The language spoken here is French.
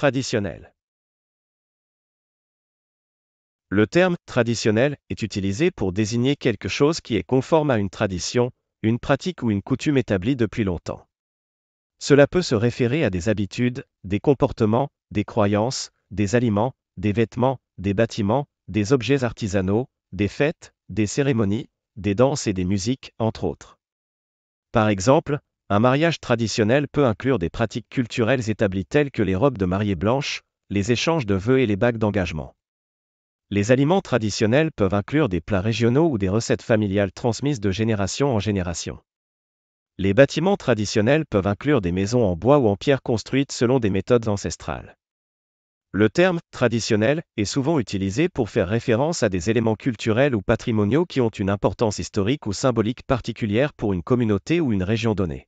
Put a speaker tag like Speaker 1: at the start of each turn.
Speaker 1: Traditionnel. Le terme traditionnel est utilisé pour désigner quelque chose qui est conforme à une tradition, une pratique ou une coutume établie depuis longtemps. Cela peut se référer à des habitudes, des comportements, des croyances, des aliments, des vêtements, des bâtiments, des objets artisanaux, des fêtes, des cérémonies, des danses et des musiques, entre autres. Par exemple, un mariage traditionnel peut inclure des pratiques culturelles établies telles que les robes de mariée blanches, les échanges de vœux et les bagues d'engagement. Les aliments traditionnels peuvent inclure des plats régionaux ou des recettes familiales transmises de génération en génération. Les bâtiments traditionnels peuvent inclure des maisons en bois ou en pierre construites selon des méthodes ancestrales. Le terme traditionnel est souvent utilisé pour faire référence à des éléments culturels ou patrimoniaux qui ont une importance historique ou symbolique particulière pour une communauté ou une région donnée.